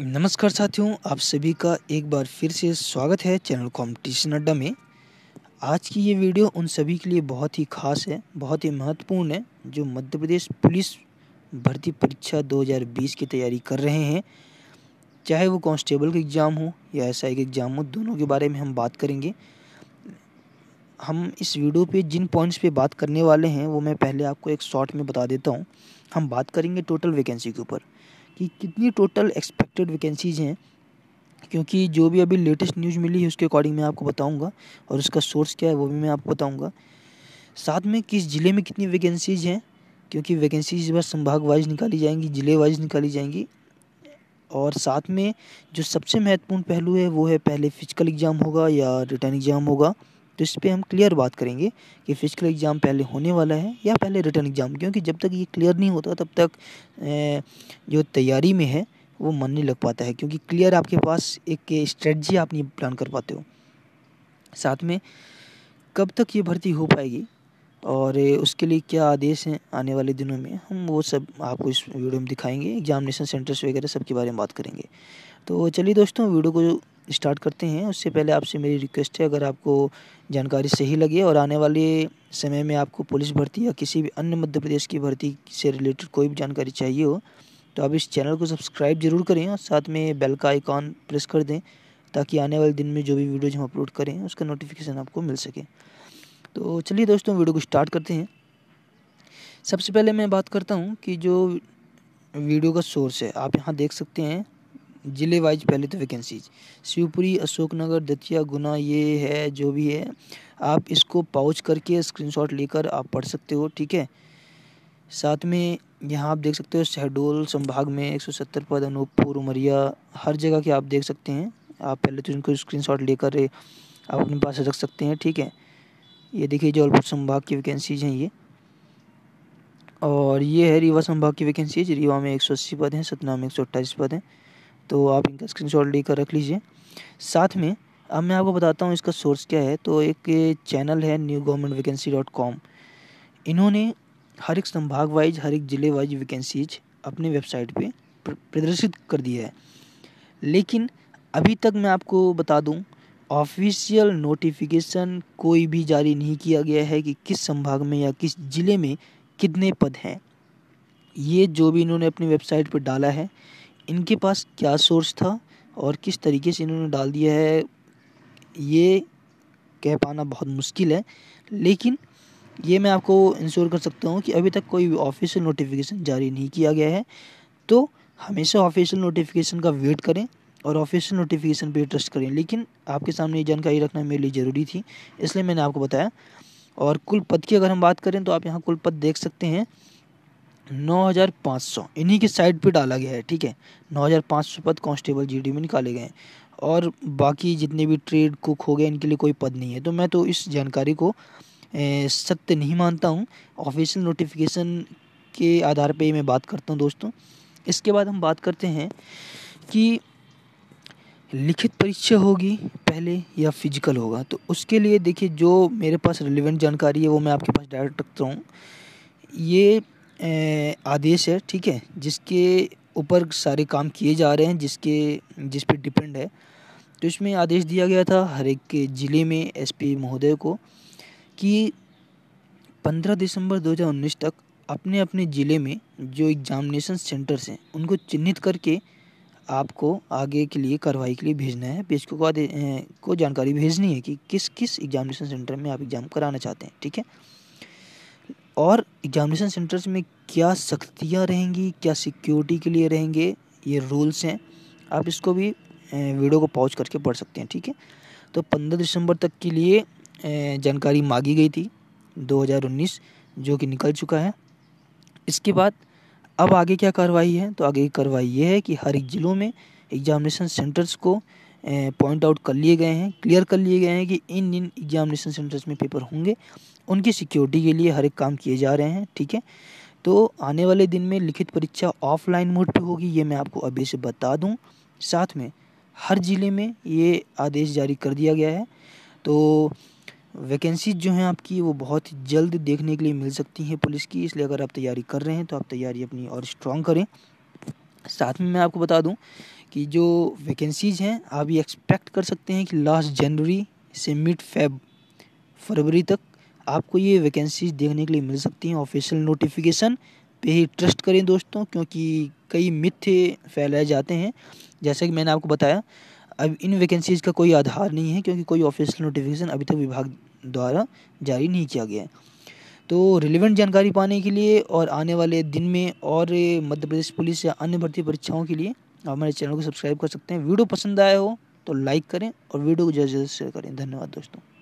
नमस्कार साथियों आप सभी का एक बार फिर से स्वागत है चैनल कॉम्पिटिशन अड्डा में आज की ये वीडियो उन सभी के लिए बहुत ही खास है बहुत ही महत्वपूर्ण है जो मध्य प्रदेश पुलिस भर्ती परीक्षा 2020 की तैयारी कर रहे हैं चाहे वो कांस्टेबल का एग्ज़ाम हो या एस आई एग्ज़ाम हो दोनों के बारे में हम बात करेंगे हम इस वीडियो पे जिन पॉइंट्स पे बात करने वाले हैं वो मैं पहले आपको एक शॉर्ट में बता देता हूँ हम बात करेंगे टोटल वैकेंसी के ऊपर कि कितनी टोटल एक्सपेक्टेड वैकेंसीज़ हैं क्योंकि जो भी अभी लेटेस्ट न्यूज़ मिली है उसके अकॉर्डिंग मैं आपको बताऊंगा और उसका सोर्स क्या है वो भी मैं आपको बताऊंगा साथ में किस ज़िले में कितनी वैकेंसीज़ हैं क्योंकि वैकेंसीज बार संभाग वाइज निकाली जाएंगी ज़िले वाइज निकाली जाएंगी और साथ में जो सबसे महत्वपूर्ण पहलू है वो है पहले फिजिकल एग्ज़ाम होगा या रिटर्न एग्ज़ाम होगा तो इस पर हम क्लियर बात करेंगे कि फिजिकल एग्ज़ाम पहले होने वाला है या पहले रिटर्न एग्ज़ाम क्योंकि जब तक ये क्लियर नहीं होता तब तक जो तैयारी में है वो मन नहीं लग पाता है क्योंकि क्लियर आपके पास एक स्ट्रेटजी आप नहीं प्लान कर पाते हो साथ में कब तक ये भर्ती हो पाएगी और उसके लिए क्या आदेश हैं आने वाले दिनों में हम वो सब आपको इस वीडियो में दिखाएंगे एग्जामिनेशन सेंटर्स वगैरह सब के बारे में बात करेंगे तो चलिए दोस्तों वीडियो को स्टार्ट करते हैं उससे पहले आपसे मेरी रिक्वेस्ट है अगर आपको जानकारी सही लगे और आने वाले समय में आपको पुलिस भर्ती या किसी भी अन्य मध्य प्रदेश की भर्ती से रिलेटेड कोई भी जानकारी चाहिए हो तो आप इस चैनल को सब्सक्राइब जरूर करें और साथ में बेल का आइकॉन प्रेस कर दें ताकि आने वाले दिन में जो भी वीडियोज हम अपलोड करें उसका नोटिफिकेशन आपको मिल सके तो चलिए दोस्तों वीडियो को स्टार्ट करते हैं सबसे पहले मैं बात करता हूँ कि जो वीडियो का सोर्स है आप यहाँ देख सकते हैं ज़िले वाइज पहले तो वैकेंसीज शिवपुरी अशोकनगर दतिया गुना ये है जो भी है आप इसको पाउच करके स्क्रीनशॉट लेकर आप पढ़ सकते हो ठीक है साथ में यहाँ आप देख सकते हो शहडोल संभाग में 170 पद अनूपपुर उमरिया हर जगह के आप देख सकते हैं आप पहले तो इनको स्क्रीनशॉट लेकर आप अपने पास रख सकते हैं ठीक है ये देखिए जबलपुर संभाग की वैकेंसीज हैं ये और ये है रीवा संभाग की वैकेंसीज रीवा में एक सौ अस्सी पद हैं सतना में एक सौ अट्ठाईस पद हैं तो आप इनका स्क्रीन लेकर रख लीजिए साथ में अब मैं आपको बताता हूँ इसका सोर्स क्या है तो एक चैनल है new government vacancy dot com इन्होंने हर एक संभाग वाइज हर एक ज़िले वाइज वैकेंसीज अपने वेबसाइट पे प्रदर्शित कर दिया है लेकिन अभी तक मैं आपको बता दूँ ऑफिशियल नोटिफिकेशन कोई भी जारी नहीं किया गया है कि किस संभाग में या किस ज़िले में कितने पद हैं ये जो भी इन्होंने अपनी वेबसाइट पर डाला है इनके पास क्या सोर्स था और किस तरीके से इन्होंने डाल दिया है ये कह पाना बहुत मुश्किल है लेकिन ये मैं आपको इंश्योर कर सकता हूँ कि अभी तक कोई ऑफिशियल नोटिफिकेशन जारी नहीं किया गया है तो हमेशा ऑफिशियल नोटिफिकेशन का वेट करें और ऑफिशियल नोटिफिकेशन पे ट्रस्ट करें लेकिन आपके सामने ये जानकारी रखना मेरे लिए ज़रूरी थी इसलिए मैंने आपको बताया और कुल पद की अगर हम बात करें तो आप यहाँ कुल पद देख सकते हैं 9500 इन्हीं के साइड पे डाला गया है ठीक है 9500 पद कांस्टेबल जीडी में निकाले गए हैं और बाकी जितने भी ट्रेड कुक हो गए इनके लिए कोई पद नहीं है तो मैं तो इस जानकारी को सत्य नहीं मानता हूँ ऑफिशियल नोटिफिकेशन के आधार पे मैं बात करता हूँ दोस्तों इसके बाद हम बात करते हैं कि लिखित परीक्षा होगी पहले या फिजिकल होगा तो उसके लिए देखिए जो मेरे पास रिलेवेंट जानकारी है वो मैं आपके पास डायरेक्ट रखता हूँ ये आदेश है ठीक है जिसके ऊपर सारे काम किए जा रहे हैं जिसके जिस पे डिपेंड है तो इसमें आदेश दिया गया था हर एक ज़िले में एसपी महोदय को कि 15 दिसंबर 2019 तक अपने अपने ज़िले में जो एग्जामिनेशन सेंटर्स हैं उनको चिन्हित करके आपको आगे के लिए कार्रवाई के लिए भेजना है पेज को को जानकारी भेजनी है कि किस किस एग्जामिनेशन सेंटर में आप एग्ज़ाम कराना चाहते हैं ठीक है और एग्जामिनेशन सेंटर्स में क्या सख्तियाँ रहेंगी क्या सिक्योरिटी के लिए रहेंगे ये रूल्स हैं आप इसको भी वीडियो को पॉज करके पढ़ सकते हैं ठीक है तो पंद्रह दिसंबर तक के लिए जानकारी मांगी गई थी 2019 जो कि निकल चुका है इसके बाद अब आगे क्या कार्रवाई है तो आगे की कार्रवाई ये है कि हर एक ज़िलों में एग्जामिनेशन सेंटर्स को पॉइंट आउट कर लिए गए हैं क्लियर कर लिए गए हैं कि इन इन एग्जामिनेशन सेंटर्स में पेपर होंगे उनकी सिक्योरिटी के लिए हर एक काम किए जा रहे हैं ठीक है तो आने वाले दिन में लिखित परीक्षा ऑफलाइन मोड पे होगी ये मैं आपको अभी से बता दूँ साथ में हर ज़िले में ये आदेश जारी कर दिया गया है तो वैकेंसीज जो हैं आपकी वो बहुत जल्द देखने के लिए मिल सकती हैं पुलिस की इसलिए अगर आप तैयारी कर रहे हैं तो आप तैयारी अपनी और स्ट्रॉन्ग करें साथ में मैं आपको बता दूं कि जो वैकेंसीज़ हैं आप ये एक्सपेक्ट कर सकते हैं कि लास्ट जनवरी से मिड फेब फरवरी तक आपको ये वैकेंसीज देखने के लिए मिल सकती हैं ऑफिशियल नोटिफिकेशन पे ही ट्रस्ट करें दोस्तों क्योंकि कई मिथ्य फैलाए जाते हैं जैसा कि मैंने आपको बताया अब इन वैकेंसीज़ का कोई आधार नहीं है क्योंकि कोई ऑफिशियल नोटिफिकेशन अभी तक विभाग द्वारा जारी नहीं किया गया है तो रिलेवेंट जानकारी पाने के लिए और आने वाले दिन में और मध्य प्रदेश पुलिस या अन्य भर्ती परीक्षाओं के लिए आप हमारे चैनल को सब्सक्राइब कर सकते हैं वीडियो पसंद आया हो तो लाइक करें और वीडियो को ज़्यादा से शेयर करें धन्यवाद दोस्तों